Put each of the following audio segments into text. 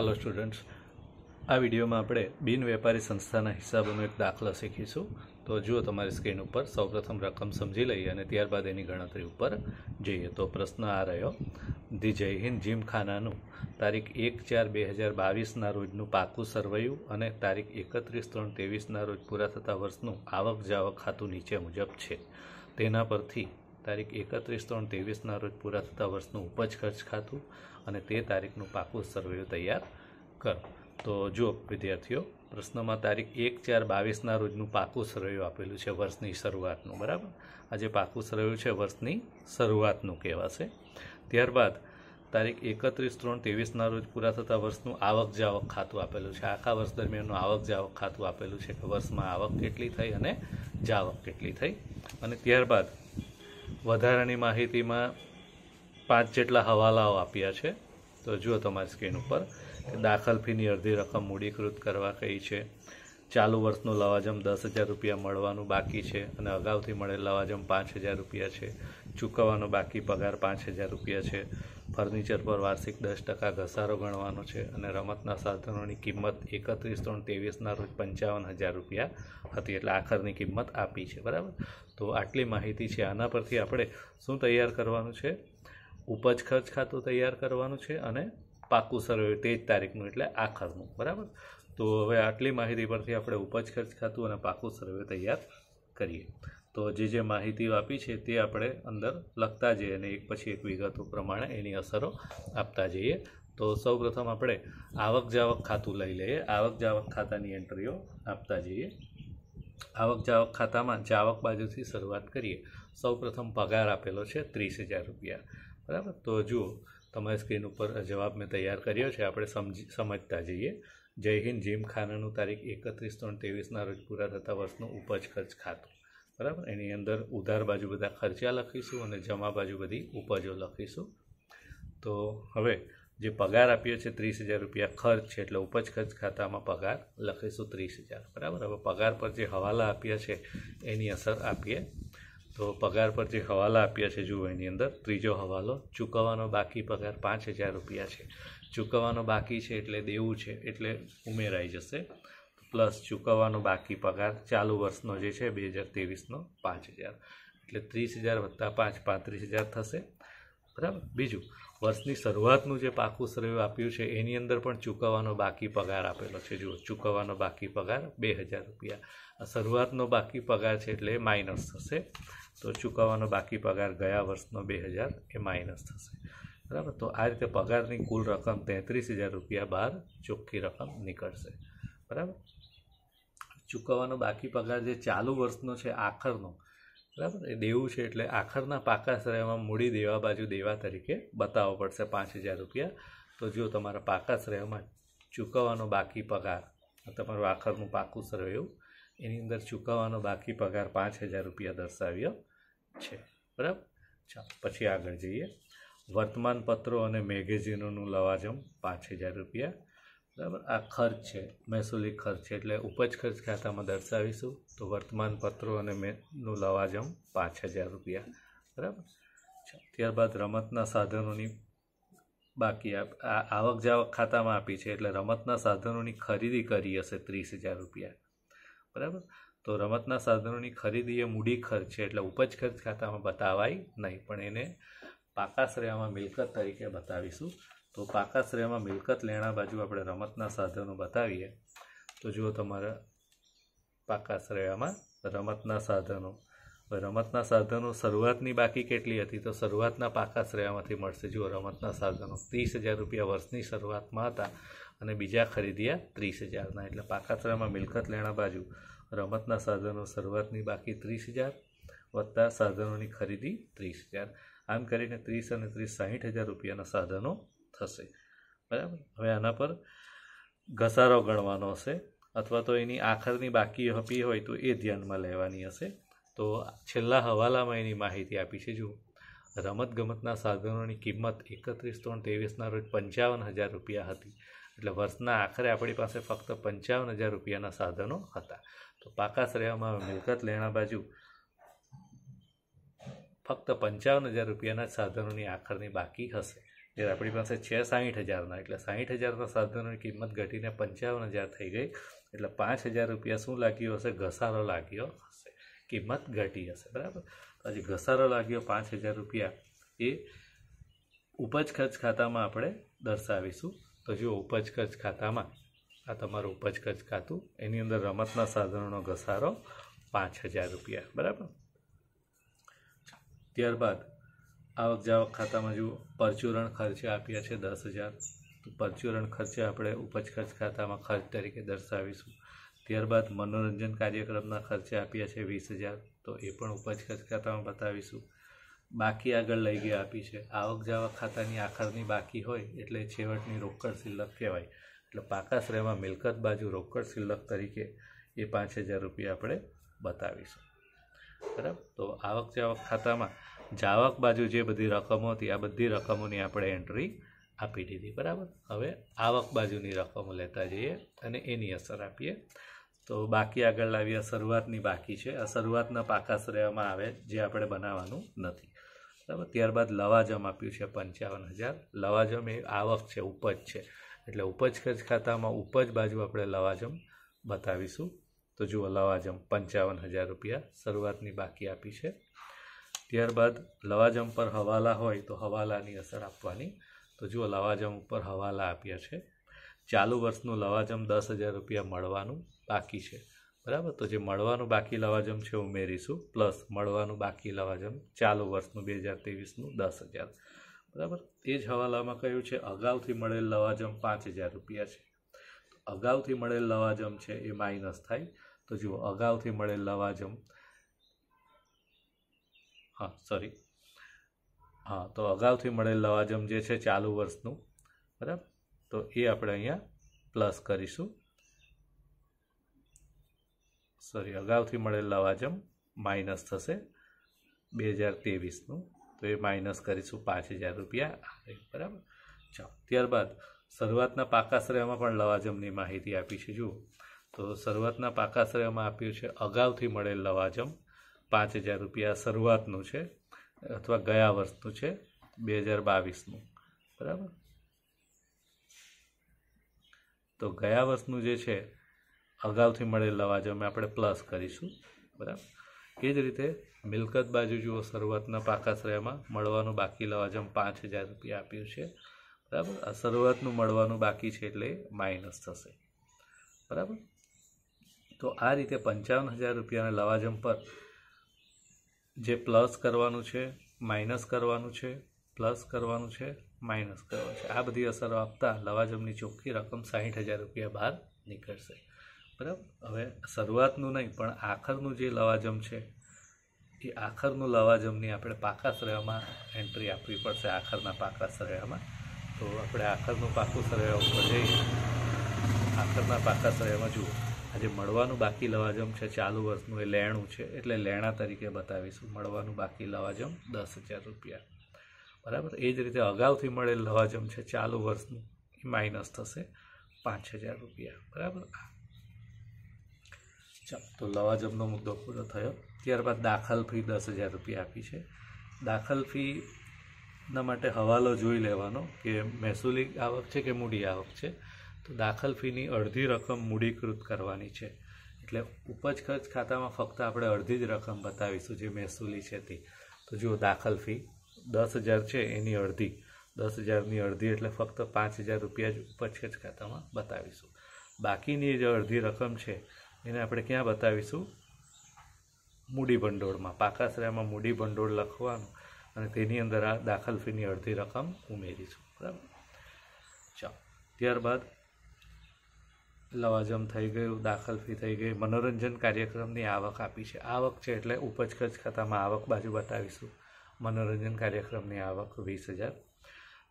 hello students આ વિડીયોમાં આપણે બિન વેપારી સંસ્થાના હિસાબોનો એક દાખલો શીખીશું તો જુઓ તમારી સ્ક્રીન ઉપર સૌપ્રથમ રકમ સમજી લઈએ અને ત્યારબાદ એની ગણતરી ઉપર જઈએ તો પ્રશ્ન આ રહ્યો ધી જય હિન્દ જીમખાનાનું તારીખ એક ચાર બે હજાર બાવીસના રોજનું પાકું સરવૈયું અને તારીખ એકત્રીસ ત્રણ ત્રેવીસના રોજ પૂરા થતા વર્ષનું આવક જાવક ખાતું નીચે મુજબ છે તેના પરથી તારીખ એકત્રીસ ત્રણ ત્રેવીસના રોજ પૂરા થતા વર્ષનું ઉપજ ખર્ચ ખાતું અને તે તારીખનું પાકું સર્વે તૈયાર કરો તો જો વિદ્યાર્થીઓ પ્રશ્નમાં તારીખ એક ચાર બાવીસના રોજનું પાકું સર્વે આપેલું છે વર્ષની શરૂઆતનું બરાબર આજે જે પાકું સર્વે છે વર્ષની શરૂઆતનું કહેવાશે ત્યારબાદ તારીખ એકત્રીસ ત્રણ ત્રેવીસના રોજ પૂરા થતા વર્ષનું આવક જાવક ખાતું આપેલું છે આખા વર્ષ દરમિયાનનું આવક જાવક ખાતું આપેલું છે કે વર્ષમાં આવક કેટલી થઈ અને જાવક કેટલી થઈ અને ત્યારબાદ વધારાની માહિતીમાં પાંચ જેટલા હવાલાઓ આપ્યા છે તો જુઓ તમારી સ્ક્રીન ઉપર દાખલ ફીની અડધી રકમ મૂડીકૃત કરવા કહી છે ચાલુ વર્ષનો લવાજમ દસ હજાર રૂપિયા મળવાનું બાકી છે અને અગાઉથી મળેલ લવાજમ પાંચ હજાર રૂપિયા છે ચૂકવવાનો બાકી પગાર પાંચ હજાર રૂપિયા છે ફર્નિચર પર વાર્ષિક દસ ટકા ઘસારો ગણવાનો છે અને રમતના સાધનોની કિંમત એકત્રીસ ત્રણ ત્રેવીસના રોજ પંચાવન હજાર રૂપિયા હતી એટલે આખરની કિંમત આપી છે બરાબર તો આટલી માહિતી છે આના પરથી આપણે શું તૈયાર કરવાનું છે ઉપજ ખર્ચ ખાતું તૈયાર કરવાનું છે અને પાકું સર્વે તે જ તારીખનું એટલે આખરનું બરાબર તો હવે આટલી માહિતી પરથી આપણે ઉપજ ખર્ચ ખાતું અને પાકું સર્વે તૈયાર કરીએ તો જે જે માહિતીઓ આપી છે તે આપણે અંદર લખતા જઈએ અને એક પછી એક વિગતો પ્રમાણે એની અસરો આપતા જઈએ તો સૌપ્રથમ આપણે આવક જાવક ખાતું લઈ લઈએ આવક જાવક ખાતાની એન્ટ્રીઓ આપતા જઈએ આવક જાવક ખાતામાં જાવક બાજુથી શરૂઆત કરીએ સૌપ્રથમ પગાર આપેલો છે ત્રીસ હજાર રૂપિયા બરાબર તો જુઓ તમારી સ્ક્રીન ઉપર જવાબ મેં તૈયાર કર્યો છે આપણે સમજી સમજતા જઈએ જય હિન્દ જીમ તારીખ એકત્રીસ ત્રણ ત્રેવીસના રોજ પૂરા થતા વર્ષનું ઉપજ ખર્ચ ખાતું બરાબર એની અંદર ઉધાર બાજુ બધા ખર્ચા લખીશું અને જમા બાજુ બધી ઉપજો લખીશું તો હવે જે પગાર આપ્યો છે ત્રીસ હજાર રૂપિયા ખર્ચ છે એટલે ઉપજ ખર્ચ ખાતામાં પગાર લખીશું ત્રીસ હજાર બરાબર હવે પગાર પર જે હવાલા આપ્યા છે એની અસર આપીએ તો પગાર પર જે હવાલા આપ્યા છે જુઓ એની અંદર ત્રીજો હવાલો ચૂકવવાનો બાકી પગાર પાંચ હજાર રૂપિયા છે ચૂકવવાનો બાકી છે એટલે દેવું છે એટલે ઉમેરાઈ જશે પ્લસ ચૂકવવાનો બાકી પગાર ચાલુ વર્ષનો જે છે બે હજાર ત્રેવીસનો પાંચ હજાર એટલે ત્રીસ હજાર વત્તા પાંચ પાંત્રીસ હજાર થશે બરાબર બીજું વર્ષની શરૂઆતનું જે પાકું સર્વે આપ્યું છે એની અંદર પણ ચૂકવવાનો બાકી પગાર આપેલો છે જુઓ ચૂકવવાનો બાકી પગાર બે હજાર રૂપિયા શરૂઆતનો બાકી પગાર છે એટલે માઇનસ થશે તો ચૂકવવાનો બાકી પગાર ગયા વર્ષનો બે હજાર એ માઇનસ થશે બરાબર તો આ રીતે પગારની કુલ રકમ તેત્રીસ હજાર રૂપિયા બહાર ચોખ્ખી રકમ નીકળશે બરાબર ચૂકવવાનો બાકી પગાર જે ચાલુ વર્ષનો છે આખરનો બરાબર એ દેવું છે એટલે આખરના પાકા શ્રેયમાં મૂડી દેવા બાજુ દેવા તરીકે બતાવવો પડશે પાંચ હજાર રૂપિયા તો જો તમારા પાકા શ્રેયમાં ચૂકવવાનો બાકી પગાર તમારું આખરનું પાકું સરવેયું એની અંદર ચૂકવવાનો બાકી પગાર પાંચ હજાર રૂપિયા દર્શાવ્યો છે બરાબર ચાલો પછી આગળ જઈએ વર્તમાનપત્રો અને મેગેઝીનોનું લવાજમ પાંચ હજાર રૂપિયા બરાબર આ ખર્ચ છે મહેસૂલી ખર્ચ છે એટલે ઉપજ ખર્ચ ખાતામાં દર્શાવીશું તો વર્તમાન પત્રો અને મેનું લવાજમ પાંચ હજાર રૂપિયા બરાબર ત્યારબાદ રમતના સાધનોની બાકી આપ આવક જાવક ખાતામાં આપી છે એટલે રમતના સાધનોની ખરીદી કરી હશે ત્રીસ હજાર રૂપિયા બરાબર તો રમતના સાધનોની ખરીદી એ મૂડી ખર્ચ છે એટલે ઉપજ ખર્ચ ખાતામાં બતાવાય નહીં પણ એને પાકા શ્રેયામાં મિલકત તરીકે બતાવીશું તો પાકાશ્રયમાં મિલકત લેણા બાજુ આપણે રમતના સાધનો બતાવીએ તો જુઓ તમારા પાકાશ્રયમાં રમતના સાધનો રમતના સાધનો શરૂઆતની બાકી કેટલી હતી તો શરૂઆતના પાકાશ્રયમાંથી મળશે જુઓ રમતના સાધનો ત્રીસ હજાર રૂપિયા વર્ષની શરૂઆતમાં હતા અને બીજા ખરીદ્યા ત્રીસ હજારના એટલે પાકાશ્રયમાં મિલકત લેણા બાજુ રમતના સાધનો શરૂઆતની બાકી ત્રીસ હજાર વત્તા સાધનોની ખરીદી ત્રીસ હજાર આમ કરીને ત્રીસ અને ત્રીસ સાહીઠ હજાર રૂપિયાના સાધનો થશે બરાબર હવે આના પર ઘસારો ગણવાનો હશે અથવા તો એની આખરની બાકી હપી હોય તો એ ધ્યાનમાં લેવાની હશે તો છેલ્લા હવાલામાં એની માહિતી આપી છે જુઓ રમતગમતના સાધનોની કિંમત એકત્રીસ ત્રણ ત્રેવીસના રોજ પંચાવન હજાર રૂપિયા હતી એટલે વર્ષના આખરે આપણી પાસે ફક્ત પંચાવન હજાર રૂપિયાના સાધનો હતા તો પાકાશ્રયમાં મિલકત લેણા બાજુ ફક્ત પંચાવન હજાર રૂપિયાના સાધનોની આખરની બાકી હશે જ્યારે આપણી પાસે છે સાહીઠ હજારના એટલે સાહીઠ હજારના સાધનોની કિંમત ઘટીને પંચાવન હજાર થઈ ગઈ એટલે પાંચ હજાર રૂપિયા શું લાગ્યો હશે ઘસારો લાગ્યો હશે કિંમત ઘટી હશે બરાબર તો ઘસારો લાગ્યો પાંચ હજાર રૂપિયા એ ઉપજ ખર્ચ ખાતામાં આપણે દર્શાવીશું તો જો ઉપજ ખર્ચ ખાતામાં આ તમારું ઉપજ ખર્ચ ખાતું એની અંદર રમતના સાધનોનો ઘસારો પાંચ હજાર રૂપિયા બરાબર ત્યારબાદ આવક જાવક ખાતામાં જુઓ પરચુરણ ખર્ચે આપ્યા છે દસ હજાર તો પરચુરણ ખર્ચે આપણે ઉપજ ખર્ચ ખાતામાં ખર્ચ તરીકે દર્શાવીશું ત્યારબાદ મનોરંજન કાર્યક્રમના ખર્ચે આપ્યા છે વીસ હજાર તો એ પણ ઉપજ ખર્ચ ખાતામાં બતાવીશું બાકી આગળ લઈ ગયા આપી છે આવક જાવક ખાતાની આખરની બાકી હોય એટલે છેવટની રોકડ શિલ્લક કહેવાય એટલે પાકાશ્રયમાં મિલકત બાજુ રોકડ શિલ્લક તરીકે એ પાંચ હજાર રૂપિયા આપણે બતાવીશું બરાબર તો આવક જાવક ખાતામાં જાવક બાજુ જે બધી રકમો હતી આ બધી રકમોની આપણે એન્ટ્રી આપી દીધી બરાબર હવે આવક બાજુની રકમો લેતા જઈએ અને એની અસર આપીએ તો બાકી આગળ લાવીએ શરૂઆતની બાકી છે આ શરૂઆતના પાકાશ્રયમાં આવે જે આપણે બનાવવાનું નથી બરાબર ત્યારબાદ લવાજમ આપ્યું છે પંચાવન હજાર લવાજમ એ આવક છે ઉપજ છે એટલે ઉપજ ખર્ચ ખાતામાં ઉપજ બાજુ આપણે લવાજમ બતાવીશું તો જુઓ લવાજમ પંચાવન હજાર રૂપિયા શરૂઆતની બાકી આપી છે ત્યારબાદ લવાજમ પર હવાલા હોય તો હવાલાની અસર આપવાની તો જુઓ લવાજમ ઉપર હવાલા આપ્યા છે ચાલુ વર્ષનું લવાજમ દસ હજાર રૂપિયા મળવાનું બાકી છે બરાબર તો જે મળવાનું બાકી લવાજમ છે ઉમેરીશું પ્લસ મળવાનું બાકી લવાજમ ચાલુ વર્ષનું બે હજાર ત્રેવીસનું દસ હજાર બરાબર એ જ હવાલામાં કહ્યું છે અગાઉથી મળેલ લવાજમ પાંચ હજાર રૂપિયા છે અગાઉથી મળેલ લવાજમ છે એ માઇનસ થાય તો જુઓ અગાઉથી મળેલ લવાજમ હા સોરી હા તો અગાઉથી મળેલ લવાજમ જે છે ચાલુ વર્ષનું બરાબર તો એ આપણે અહીંયા પ્લસ કરીશું સોરી અગાઉથી મળેલ લવાજમ માઇનસ થશે બે હજાર ત્રેવીસનું તો એ માઇનસ કરીશું પાંચ હજાર રૂપિયા આ બરાબર ચાલો ત્યારબાદ શરૂઆતના પાકાશ્રયમાં પણ લવાજમની માહિતી આપી છે જુઓ તો શરૂઆતના પાકાશ્રયમાં આપ્યું છે અગાઉથી મળેલ લવાજમ પાંચ હજાર રૂપિયા શરૂઆતનું છે અથવા ગયા વર્ષનું છે બે હજાર બાવીસનું બરાબર તો ગયા વર્ષનું જે છે અગાઉથી મળેલ લવાજમે આપણે પ્લસ કરીશું બરાબર એ જ રીતે મિલકત બાજુ જુઓ શરૂઆતના પાકાશ્રયમાં મળવાનું બાકી લવાજમ પાંચ હજાર રૂપિયા આપ્યું છે બરાબર આ શરૂઆતનું મળવાનું બાકી છે એટલે માઇનસ થશે બરાબર તો આ રીતે પંચાવન હજાર રૂપિયાના લવાજમ પર જે પ્લસ કરવાનું છે માઇનસ કરવાનું છે પ્લસ કરવાનું છે માઇનસ કરવાનું છે આ બધી અસરો આપતા લવાજમની ચોખ્ખી રકમ સાહીઠ હજાર રૂપિયા બહાર નીકળશે બરાબર હવે શરૂઆતનું નહીં પણ આખરનું જે લવાજમ છે એ આખરનું લવાજમની આપણે પાકા શ્રેયામાં એન્ટ્રી આપવી પડશે આખરના પાકા શ્રેયામાં તો આપણે આખરનું પાકું શ્રેયા ઉપર જઈ આખરના પાકા શ્રેયામાં જુઓ આજે મળવાનું બાકી લવાજમ છે ચાલુ વર્ષનું એ લેણું છે એટલે લેણા તરીકે બતાવીશું મળવાનું બાકી લવાજમ દસ હજાર રૂપિયા બરાબર એ જ રીતે અગાઉથી મળેલ લવાજમ છે ચાલુ વર્ષનું એ માઇનસ થશે પાંચ હજાર રૂપિયા બરાબર ચાલો તો લવાજમનો મુદ્દો પૂરો થયો ત્યારબાદ દાખલ ફી દસ હજાર રૂપિયા આપી છે દાખલ ફીના માટે હવાલો જોઈ લેવાનો કે મહેસૂલી આવક છે કે મૂડી આવક છે તો દાખલ ફીની અડધી રકમ મૂડીકૃત કરવાની છે એટલે ઉપજ ખર્ચ ખાતામાં ફક્ત આપણે અડધી જ રકમ બતાવીશું જે મહેસૂલી છે તે તો જુઓ દાખલ ફી દસ હજાર છે એની અડધી દસ હજારની અડધી એટલે ફક્ત પાંચ હજાર રૂપિયા જ ઉપજ ખર્ચ ખાતામાં બતાવીશું બાકીની જે અડધી રકમ છે એને આપણે ક્યાં બતાવીશું મૂડી ભંડોળમાં પાકાશ્રયામાં મૂડી ભંડોળ લખવાનું અને તેની અંદર આ દાખલ ફીની અડધી રકમ ઉમેરીશું બરાબર ચાલો ત્યારબાદ લવાજમ થઈ ગયું દાખલ ફી થઈ ગઈ મનોરંજન કાર્યક્રમની આવક આપી છે આવક છે એટલે ઉપજ ખર્ચ ખાતામાં આવક બાજુ બતાવીશું મનોરંજન કાર્યક્રમની આવક વીસ હજાર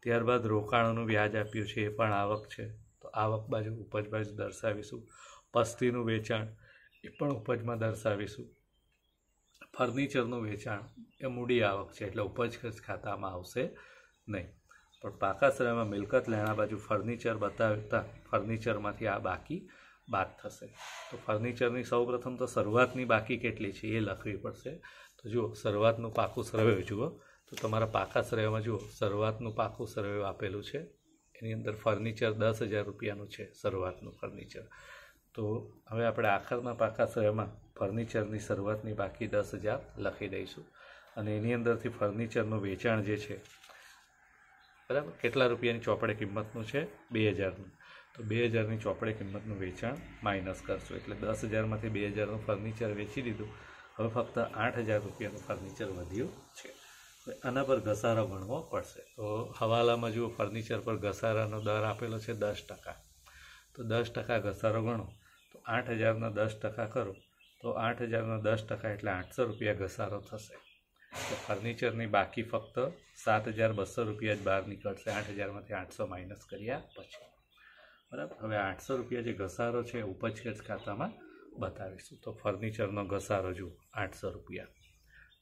ત્યારબાદ રોકાણોનું વ્યાજ આપ્યું છે એ પણ આવક છે તો આવક બાજુ ઉપજ બાજુ દર્શાવીશું પસ્તીનું વેચાણ એ પણ ઉપજમાં દર્શાવીશું ફર્નિચરનું વેચાણ એ મૂડી આવક છે એટલે ઉપજ ખર્ચ ખાતામાં આવશે નહીં પણ પાકાશ્રયમાં મિલકત લેણા બાજુ ફર્નિચર બતાવતા ફર્નિચરમાંથી આ બાકી બાદ થશે તો ફર્નિચરની સૌપ્રથમ તો શરૂઆતની બાકી કેટલી છે એ લખવી પડશે તો જુઓ શરૂઆતનું પાકું શ્રવ્ય જુઓ તો તમારા પાકા શ્રવ્યમાં જુઓ શરૂઆતનું પાકું શ્રવ્ય આપેલું છે એની અંદર ફર્નિચર દસ હજાર રૂપિયાનું છે શરૂઆતનું ફર્નિચર તો હવે આપણે આખરના પાકા શ્રયમાં ફર્નિચરની શરૂઆતની બાકી દસ હજાર લખી દઈશું અને એની અંદરથી ફર્નિચરનું વેચાણ જે છે બરાબર કેટલા રૂપિયાની ચોપડે કિંમતનું છે બે હજારનું તો બે હજારની ચોપડે કિંમતનું વેચાણ માઇનસ કરશો એટલે દસ હજારમાંથી બે હજારનું ફર્નિચર વેચી દીધું હવે ફક્ત આઠ હજાર રૂપિયાનું ફર્નિચર વધ્યું છે આના પર ઘસારો ગણવો પડશે તો હવાલામાં જુઓ ફર્નિચર પર ઘસારાનો દર આપેલો છે દસ ટકા તો દસ ટકા ઘસારો ગણો તો આઠ હજારના દસ ટકા કરો તો આઠ હજારના દસ ટકા એટલે આઠસો રૂપિયા ઘસારો થશે ફર્નિચરની બાકી ફક્ત સાત હજાર બસો રૂપિયા જ બહાર નીકળશે આઠ હજારમાંથી આઠસો માઇનસ કર્યા પછી બરાબર હવે આઠસો રૂપિયા જે ઘસારો છે ઉપજ ખર્ચ ખાતામાં બતાવીશું તો ફર્નિચરનો ઘસારો જુઓ આઠસો રૂપિયા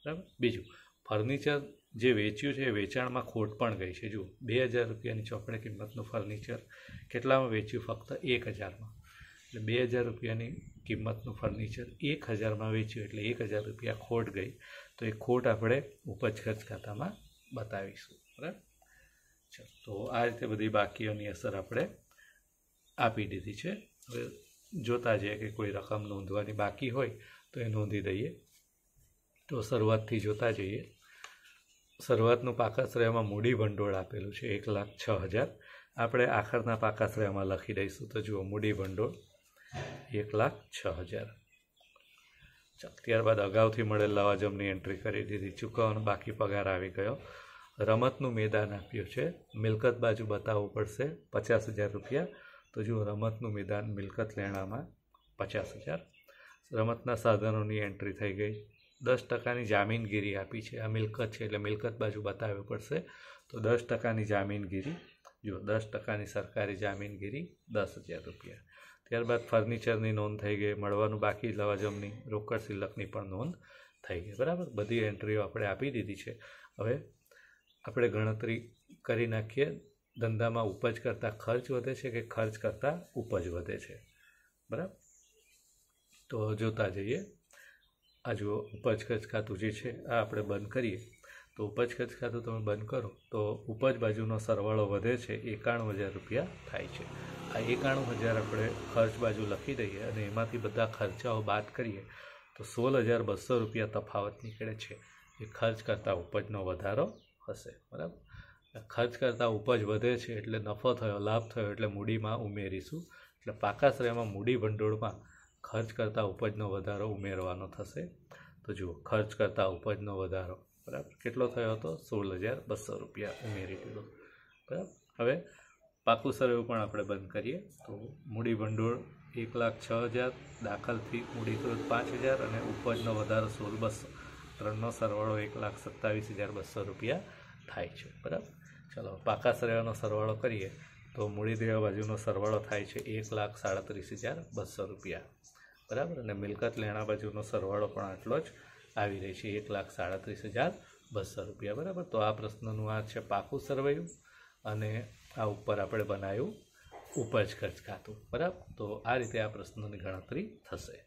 બરાબર બીજું ફર્નિચર જે વેચ્યું છે એ વેચાણમાં ખોટ પણ ગઈ છે જુઓ બે હજાર રૂપિયાની ચોપડે કિંમતનું ફર્નિચર કેટલામાં વેચ્યું ફક્ત એક હજારમાં એટલે બે હજાર રૂપિયાની કિંમતનું ફર્નિચર એક હજારમાં વેચ્યું એટલે એક હજાર રૂપિયા ખોટ ગઈ તો એ ખોટ આપણે ઉપજ ખર્ચ ખાતામાં બતાવીશું બરાબર ચાલો તો આ રીતે બધી બાકીઓની અસર આપણે આપી દીધી છે હવે જોતા જઈએ કે કોઈ રકમ નોંધવાની બાકી હોય તો એ નોંધી દઈએ તો શરૂઆતથી જોતા જઈએ શરૂઆતનું પાકાશ્રયમાં મૂડી ભંડોળ આપેલું છે એક લાખ છ હજાર આપણે આખરના પાકાશ્રયમાં લખી દઈશું તો જુઓ મૂડી ભંડોળ એક લાખ છ હજાર ત્યારબાદ અગાઉથી મળેલ લવાજમની એન્ટ્રી કરી દીધી ચૂકવવાનો બાકી પગાર આવી ગયો રમતનું મેદાન આપ્યું છે મિલકત બાજુ બતાવવું પડશે પચાસ હજાર રૂપિયા તો જો રમતનું મેદાન મિલકત લેણામાં પચાસ હજાર રમતના સાધનોની એન્ટ્રી થઈ ગઈ દસ ટકાની જામીનગીરી આપી છે આ મિલકત છે એટલે મિલકત બાજુ બતાવવી પડશે તો દસ ટકાની જામીનગીરી જો દસ ટકાની સરકારી જામીનગીરી દસ હજાર રૂપિયા ત્યારબાદ ફર્નિચરની નોંધ થઈ ગઈ મળવાનું બાકી લવાજમની રોકડ સિલકની પણ નોંધ થઈ ગઈ બરાબર બધી એન્ટ્રીઓ આપણે આપી દીધી છે હવે આપણે ગણતરી કરી નાખીએ ધંધામાં ઉપજ કરતાં ખર્ચ વધે છે કે ખર્ચ કરતાં ઉપજ વધે છે બરાબર તો જોતા જઈએ આ જુઓ ઉપજ ખર્ચ ખાતું જે છે આ આપણે બંધ કરીએ તો ઉપજ ખર્ચ ખાતું તમે બંધ કરો તો ઉપજ બાજુનો સરવાળો વધે છે એકાણું હજાર રૂપિયા થાય છે આ એકાણું હજાર આપણે ખર્ચ બાજુ લખી દઈએ અને એમાંથી બધા ખર્ચાઓ બાદ કરીએ તો સોળ હજાર બસો રૂપિયા તફાવત નીકળે છે એ ખર્ચ કરતાં ઉપજનો વધારો હશે બરાબર ખર્ચ કરતાં ઉપજ વધે છે એટલે નફો થયો લાભ થયો એટલે મૂડીમાં ઉમેરીશું એટલે પાકાશ્રયમાં મૂડી ભંડોળમાં ખર્ચ કરતાં ઉપજનો વધારો ઉમેરવાનો થશે તો જુઓ ખર્ચ કરતાં ઉપજનો વધારો બરાબર કેટલો થયો હતો સોળ હજાર બસો રૂપિયા ઉમેરી દીધો બરાબર હવે પાકું સર્વે પણ આપણે બંધ કરીએ તો મૂડી ભંડોળ એક લાખ છ હજાર દાખલથી મૂડીકૃત પાંચ હજાર અને ઉપજનો વધારો સોળ બસો ત્રણનો સરવાળો એક લાખ સત્તાવીસ હજાર બસો રૂપિયા થાય છે બરાબર ચલો પાકા સર્વેનો સરવાળો કરીએ તો મૂડી દેવા બાજુનો સરવાળો થાય છે એક લાખ સાડત્રીસ હજાર બસો રૂપિયા બરાબર અને મિલકત લેણા બાજુનો સરવાળો પણ આટલો જ આવી રહી છે એક લાખ સાડત્રીસ હજાર બસો રૂપિયા બરાબર તો આ પ્રશ્નનું આ છે પાકું સરવૈયું અને આ ઉપર આપણે બનાવ્યું ઉપજ ખર્ચ ખાતું બરાબર તો આ રીતે આ પ્રશ્નની ગણતરી થશે